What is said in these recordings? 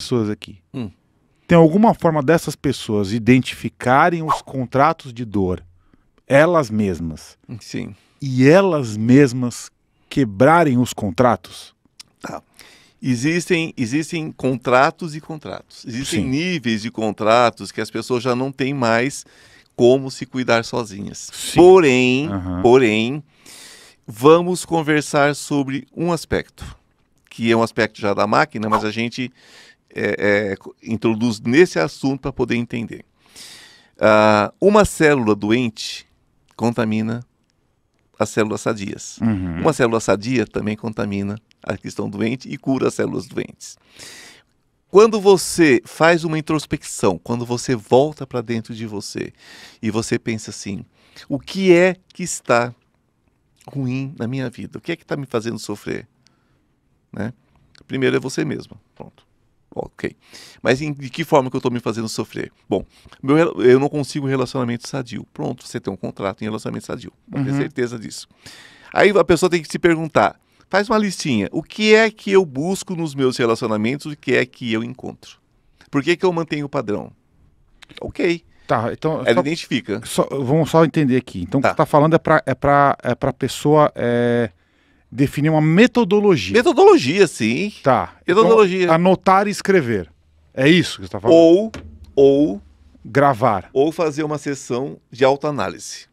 pessoas aqui. Hum. Tem alguma forma dessas pessoas identificarem os contratos de dor, elas mesmas. Sim. E elas mesmas quebrarem os contratos? Tá. Existem, existem contratos e contratos. Existem Sim. níveis de contratos que as pessoas já não têm mais como se cuidar sozinhas. Sim. Porém, uhum. porém, vamos conversar sobre um aspecto, que é um aspecto já da máquina, mas a gente é, é, introduz nesse assunto para poder entender. Ah, uma célula doente contamina as células sadias. Uhum. Uma célula sadia também contamina a questão doente e cura as células doentes. Quando você faz uma introspecção, quando você volta para dentro de você e você pensa assim: o que é que está ruim na minha vida? O que é que está me fazendo sofrer? Né? Primeiro é você mesmo. Bom, ok. Mas em, de que forma que eu estou me fazendo sofrer? Bom, meu, eu não consigo relacionamento sadio. Pronto, você tem um contrato em relacionamento sadio. Pode uhum. ter certeza disso. Aí a pessoa tem que se perguntar, faz uma listinha. O que é que eu busco nos meus relacionamentos? O que é que eu encontro? Por que, que eu mantenho o padrão? Ok. Tá, então. Ela só, identifica. Só, vamos só entender aqui. Então, tá. o que você está falando é para é para é para pessoa é, definir uma metodologia. Metodologia, sim. Tá. Metodologia. Então, anotar e escrever. É isso que você está falando? Ou, ou... Gravar. Ou fazer uma sessão de autoanálise.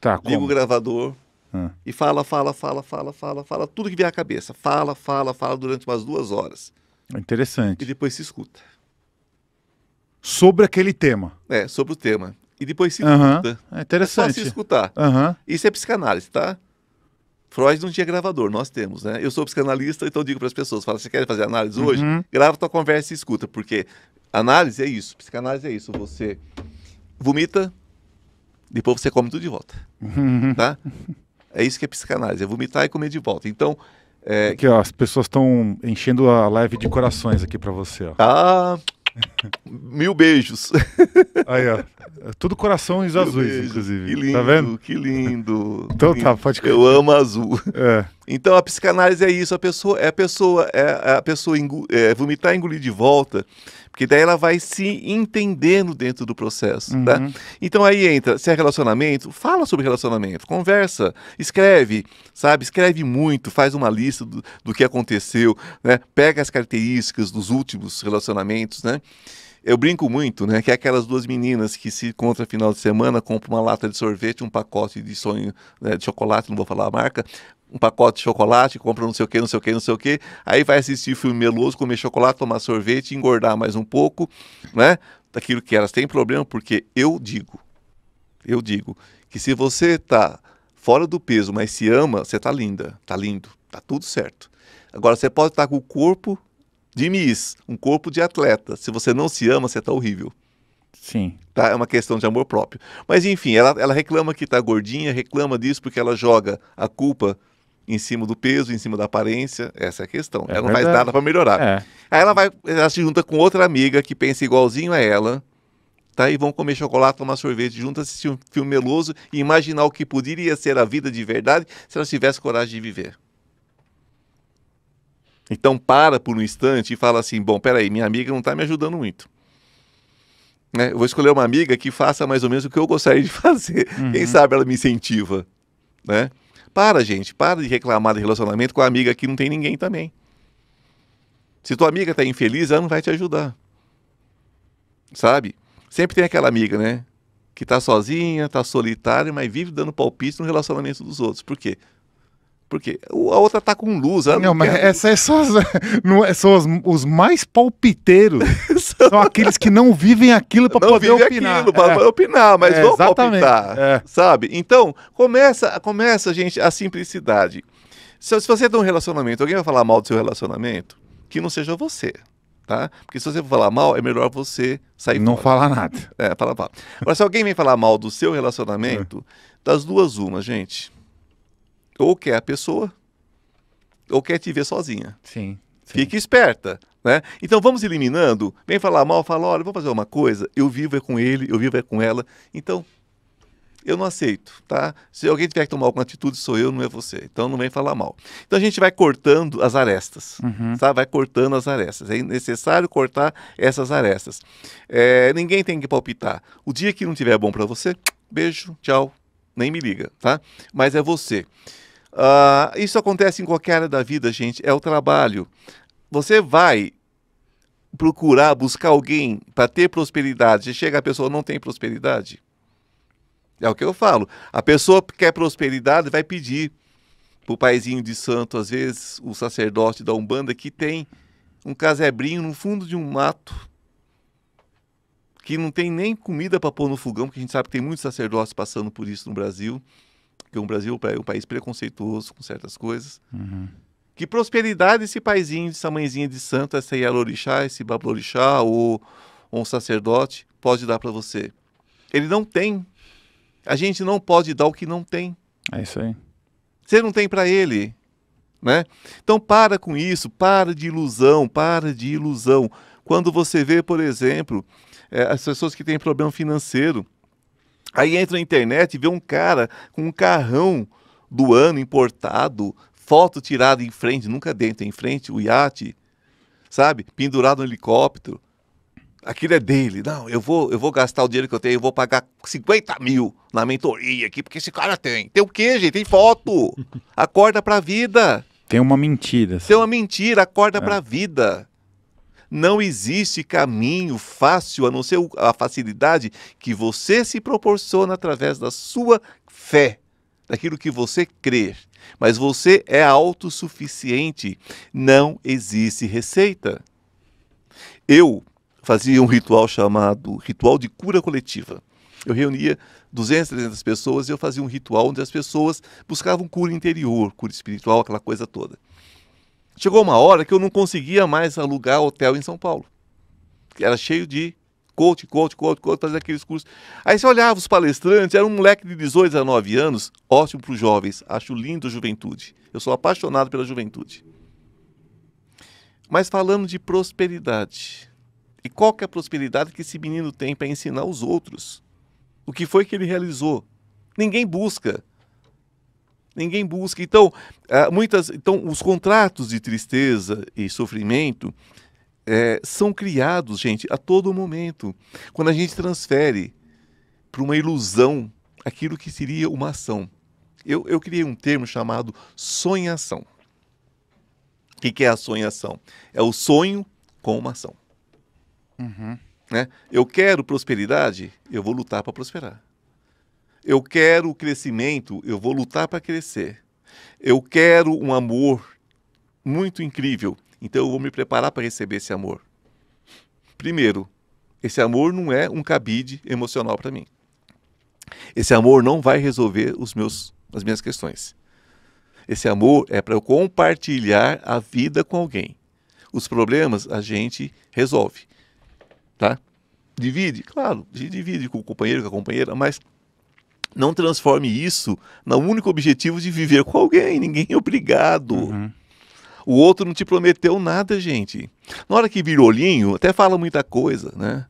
Tá, como? Liga o gravador ah. e fala, fala, fala, fala, fala, fala, tudo que vier à cabeça. Fala, fala, fala durante umas duas horas. Interessante. E depois se escuta. Sobre aquele tema. É, sobre o tema. E depois se escuta. -huh. escuta. É interessante. É só se escutar. Uh Isso é psicanálise, tá? Freud não tinha gravador, nós temos, né? Eu sou psicanalista, então digo para as pessoas, fala, você quer fazer análise uhum. hoje? Grava tua conversa e escuta, porque análise é isso, psicanálise é isso, você vomita, depois você come tudo de volta, uhum. tá? É isso que é psicanálise, é vomitar e comer de volta. Então, é... Aqui, ó, as pessoas estão enchendo a live de corações aqui para você, ó. Ah, Mil beijos. Aí, ó. É tudo corações azuis, inclusive. Que lindo, tá vendo? que lindo. Então que lindo. tá, pode Eu amo azul. É. Então a psicanálise é isso, a pessoa é a pessoa é, é a pessoa é, vomitar, engolir de volta, porque daí ela vai se entendendo dentro do processo, tá? uhum. tá? Então aí entra, se é relacionamento, fala sobre relacionamento, conversa, escreve, sabe? Escreve muito, faz uma lista do, do que aconteceu, né? Pega as características dos últimos relacionamentos, né? eu brinco muito, né? Que é aquelas duas meninas que se encontram final de semana, compram uma lata de sorvete, um pacote de sonho né, de chocolate, não vou falar a marca, um pacote de chocolate, compra não sei o que, não sei o que, não sei o que, aí vai assistir filme meloso, comer chocolate, tomar sorvete, engordar mais um pouco, né? Daquilo que elas têm problema, porque eu digo, eu digo que se você tá fora do peso, mas se ama, você tá linda, tá lindo, tá tudo certo. Agora você pode estar tá com o corpo de Miss, um corpo de atleta. Se você não se ama, você tá horrível. Sim. Tá? É uma questão de amor próprio. Mas enfim, ela, ela reclama que tá gordinha, reclama disso porque ela joga a culpa em cima do peso, em cima da aparência. Essa é a questão. É ela não faz nada para melhorar. É. Aí ela vai, ela se junta com outra amiga que pensa igualzinho a ela. Tá, e vão comer chocolate, tomar sorvete, juntas assistir um filme meloso e imaginar o que poderia ser a vida de verdade se ela tivesse coragem de viver. Então para por um instante e fala assim: bom, peraí, minha amiga não está me ajudando muito. Né? Eu vou escolher uma amiga que faça mais ou menos o que eu gostaria de fazer. Uhum. Quem sabe ela me incentiva, né? Para, gente, para de reclamar de relacionamento com a amiga que não tem ninguém também. Se tua amiga está infeliz, ela não vai te ajudar. Sabe? Sempre tem aquela amiga, né? Que está sozinha, está solitária, mas vive dando palpite no relacionamento dos outros. Por quê? Porque a outra tá com luz. Não, não, mas quer... é só não, é, são os, os, mais palpiteiros. são... aqueles que não vivem aquilo para poder opinar. Aquilo, é. opinar, mas é, vão exatamente. palpitar. É. Sabe? Então, começa, começa, gente, a simplicidade. Se, se você tem um relacionamento, alguém vai falar mal do seu relacionamento, que não seja você. Tá? Porque se você for falar mal, é melhor você sair Não falar nada. É, fala, fala. Agora, se alguém vem falar mal do seu relacionamento, é. das duas, uma, gente ou quer a pessoa, ou quer te ver sozinha. Sim. sim. Fique esperta. Né? Então vamos eliminando. Vem falar mal, fala: olha, vou fazer uma coisa, eu vivo é com ele, eu vivo é com ela. Então, eu não aceito, tá? Se alguém tiver que tomar alguma atitude, sou eu, não é você. Então não vem falar mal. Então a gente vai cortando as arestas, uhum. tá? Vai cortando as arestas. É necessário cortar essas arestas. É, ninguém tem que palpitar. O dia que não tiver bom para você, beijo, tchau, nem me liga, tá? Mas é você. Uh, isso acontece em qualquer área da vida, gente. É o trabalho. Você vai procurar buscar alguém para ter prosperidade. Chega a pessoa não tem prosperidade. É o que eu falo. A pessoa que quer prosperidade vai pedir para o paizinho de santo, às vezes, o sacerdote da Umbanda, que tem um casebrinho no fundo de um mato, que não tem nem comida para pôr no fogão, porque a gente sabe que tem muitos sacerdotes passando por isso no Brasil que o Brasil é um país preconceituoso com certas coisas. Uhum. Que prosperidade esse paizinho, essa mãezinha de santo, essa Yalorixá, esse Bablorixá ou, ou um sacerdote pode dar para você. Ele não tem. A gente não pode dar o que não tem. É isso aí. Você não tem para ele, né? Então para com isso, para de ilusão, para de ilusão. Quando você vê, por exemplo, é, as pessoas que têm problema financeiro, Aí entra na internet e vê um cara com um carrão do ano importado, foto tirada em frente, nunca dentro, em frente, o iate, sabe? Pendurado no helicóptero. Aquilo é dele. Não, eu vou, eu vou gastar o dinheiro que eu tenho, eu vou pagar 50 mil na mentoria aqui, porque esse cara tem. Tem o quê, gente? Tem foto. Acorda pra vida. Tem uma mentira. Tem uma mentira, acorda é. pra vida. Não existe caminho fácil a não ser a facilidade que você se proporciona através da sua fé, daquilo que você crê. Mas você é autossuficiente. Não existe receita. Eu fazia um ritual chamado ritual de cura coletiva. Eu reunia 200, 300 pessoas e eu fazia um ritual onde as pessoas buscavam cura interior, cura espiritual, aquela coisa toda. Chegou uma hora que eu não conseguia mais alugar hotel em São Paulo. Era cheio de coach, coach, coach, coach, fazer aqueles cursos. Aí você olhava os palestrantes, era um moleque de 18 a 9 anos, ótimo para os jovens, acho lindo a juventude. Eu sou apaixonado pela juventude. Mas falando de prosperidade, e qual que é a prosperidade que esse menino tem para ensinar os outros? O que foi que ele realizou? Ninguém busca ninguém busca. Então, ah, muitas, então os contratos de tristeza e sofrimento é, são criados, gente, a todo momento. Quando a gente transfere para uma ilusão aquilo que seria uma ação. Eu, eu criei um termo chamado sonhação. O que, é a sonhação? É o sonho com uma ação. Uhum. Né? Eu quero prosperidade, eu vou lutar para prosperar. Eu quero o crescimento, eu vou lutar para crescer. Eu quero um amor muito incrível, então eu vou me preparar para receber esse amor. Primeiro, esse amor não é um cabide emocional para mim. Esse amor não vai resolver os meus, as minhas questões. Esse amor é para eu compartilhar a vida com alguém. Os problemas a gente resolve, tá? Divide, claro, divide com o companheiro, com a companheira, mas não transforme isso no único objetivo de viver com alguém. Ninguém é obrigado. Uhum. O outro não te prometeu nada, gente. Na hora que vira olhinho, até fala muita coisa, né?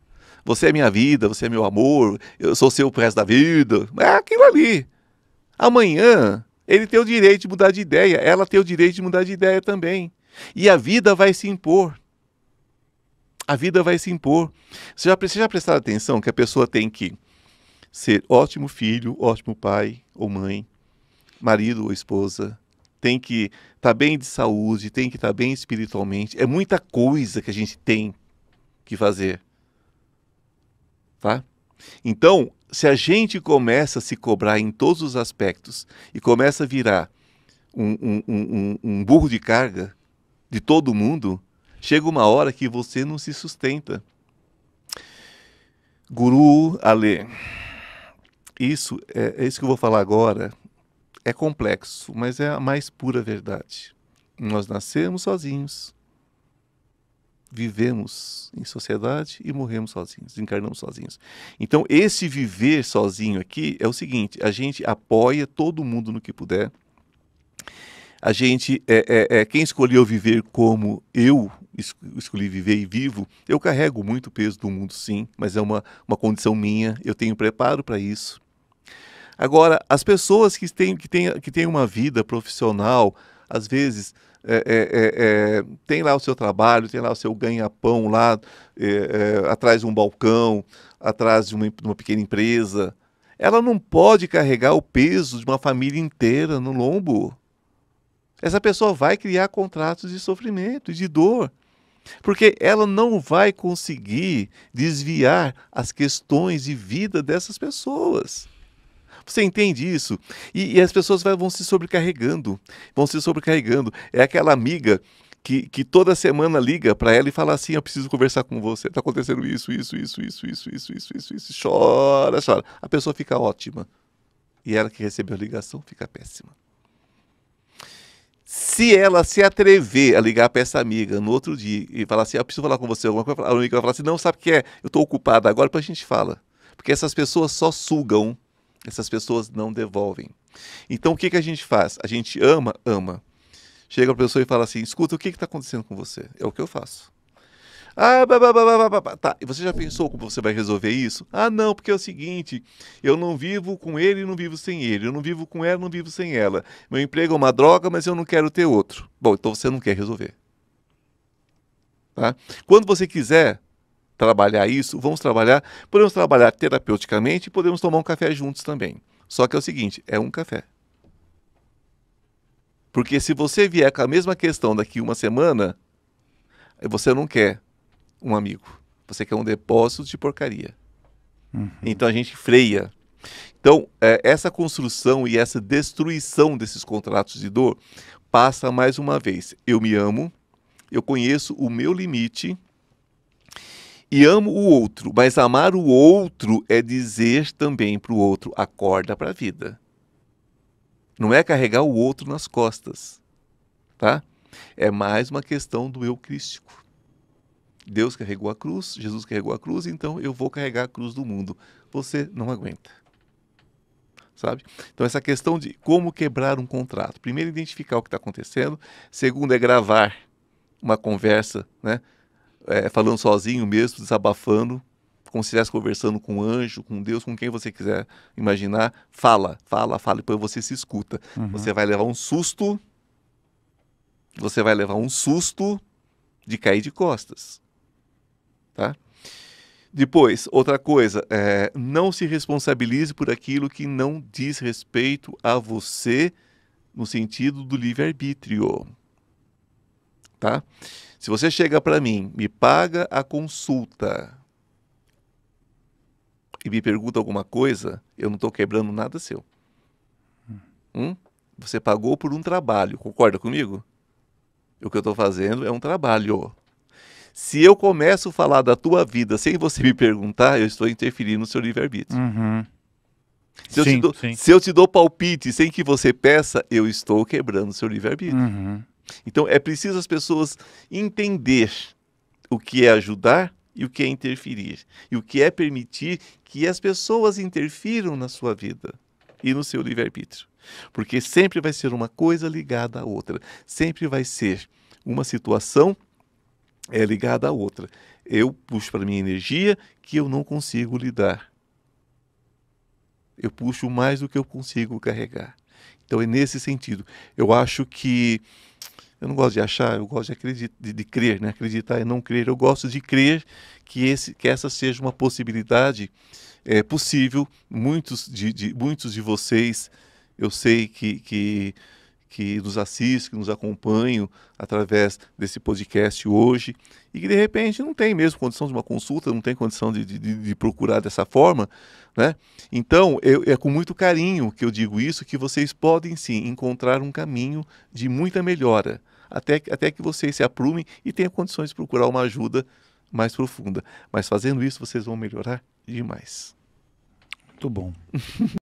Você é minha vida, você é meu amor, eu sou seu pro resto da vida. É aquilo ali. Amanhã, ele tem o direito de mudar de ideia, ela tem o direito de mudar de ideia também. E a vida vai se impor. A vida vai se impor. Você já, você já prestaram atenção que a pessoa tem que ser ótimo filho, ótimo pai ou mãe, marido ou esposa. Tem que estar tá bem de saúde, tem que estar tá bem espiritualmente. É muita coisa que a gente tem que fazer. Tá? Então, se a gente começa a se cobrar em todos os aspectos e começa a virar um, um, um, um burro de carga de todo mundo, chega uma hora que você não se sustenta. Guru Ale. Isso é, é, isso que eu vou falar agora é complexo, mas é a mais pura verdade. Nós nascemos sozinhos, vivemos em sociedade e morremos sozinhos, encarnamos sozinhos. Então, esse viver sozinho aqui é o seguinte: a gente apoia todo mundo no que puder. A gente é, é, é quem escolheu viver como eu escolhi viver e vivo. Eu carrego muito peso do mundo, sim, mas é uma, uma condição minha. Eu tenho preparo para isso. Agora, as pessoas que têm, que têm, que têm uma vida profissional, às vezes, é, é, é, é tem lá o seu trabalho, tem lá o seu ganha-pão lá é, é, atrás de um balcão, atrás de uma, de uma pequena empresa. Ela não pode carregar o peso de uma família inteira no lombo. Essa pessoa vai criar contratos de sofrimento e de dor, porque ela não vai conseguir desviar as questões de vida dessas pessoas. Você entende isso? E, e as pessoas vai, vão se sobrecarregando, vão se sobrecarregando. É aquela amiga que, que, toda semana liga para ela e fala assim: Eu preciso conversar com você. Tá acontecendo isso, isso, isso, isso, isso, isso, isso, isso, isso. Chora, chora. A pessoa fica ótima. E ela que recebeu a ligação fica péssima. Se ela se atrever a ligar para essa amiga no outro dia e falar assim: Eu preciso falar com você alguma coisa, a amiga vai falar assim: Não, sabe o que é? Eu estou ocupada agora, para a gente fala. Porque essas pessoas só sugam essas pessoas não devolvem. Então o que, que a gente faz? A gente ama, ama. Chega a pessoa e fala assim: escuta, o que está acontecendo com você? É o que eu faço. Ah, bah, bah, bah, bah, bah, tá. E você já pensou como você vai resolver isso? Ah, não, porque é o seguinte: eu não vivo com ele e não vivo sem ele. Eu não vivo com ela e não vivo sem ela. Meu emprego é uma droga, mas eu não quero ter outro. Bom, então você não quer resolver. Tá? Quando você quiser, trabalhar isso, vamos trabalhar, podemos trabalhar terapeuticamente e podemos tomar um café juntos também. Só que é o seguinte, é um café. Porque se você vier com a mesma questão daqui uma semana, você não quer um amigo. Você quer um depósito de porcaria. Uhum. Então a gente freia. Então, é, essa construção e essa destruição desses contratos de dor passa mais uma vez. Eu me amo, eu conheço o meu limite, e amo o outro, mas amar o outro é dizer também para o outro: acorda para a vida. Não é carregar o outro nas costas, tá? É mais uma questão do eu crístico. Deus carregou a cruz, Jesus carregou a cruz, então eu vou carregar a cruz do mundo. Você não aguenta. Sabe? Então essa questão de como quebrar um contrato. Primeiro identificar o que está acontecendo, segundo é gravar uma conversa, né? é, falando sozinho mesmo, desabafando, como se estivesse conversando com um anjo, com Deus, com quem você quiser imaginar. Fala, fala, fala, e depois você se escuta. Uhum. Você vai levar um susto, você vai levar um susto de cair de costas. Tá? Depois, outra coisa, é, não se responsabilize por aquilo que não diz respeito a você no sentido do livre-arbítrio tá? Se você chega para mim, me paga a consulta e me pergunta alguma coisa, eu não estou quebrando nada seu. Hum. hum? Você pagou por um trabalho, concorda comigo? O que eu estou fazendo é um trabalho. Se eu começo a falar da tua vida sem você me perguntar, eu estou interferindo no seu livre-arbítrio. Uhum. Se, eu se, eu te dou palpite sem que você peça, eu estou quebrando o seu livre-arbítrio. Uhum. Então é preciso as pessoas entender o que é ajudar e o que é interferir, e o que é permitir que as pessoas interfiram na sua vida e no seu livre-arbítrio. Porque sempre vai ser uma coisa ligada à outra, sempre vai ser uma situação é ligada à outra. Eu puxo para minha energia que eu não consigo lidar. Eu puxo mais do que eu consigo carregar. Então é nesse sentido. Eu acho que eu não gosto de achar, eu gosto de, acreditar, de, de crer, né? acreditar e não crer. Eu gosto de crer que, esse, que essa seja uma possibilidade é, possível. Muitos de, de, muitos de vocês, eu sei que, que que nos assistem, que nos acompanham através desse podcast hoje e que de repente não tem mesmo condição de uma consulta, não tem condição de, de, de procurar dessa forma, né? Então eu, é com muito carinho que eu digo isso que vocês podem sim encontrar um caminho de muita melhora até, até que vocês se aprumem e tenham condições de procurar uma ajuda mais profunda. Mas fazendo isso vocês vão melhorar demais. Muito bom.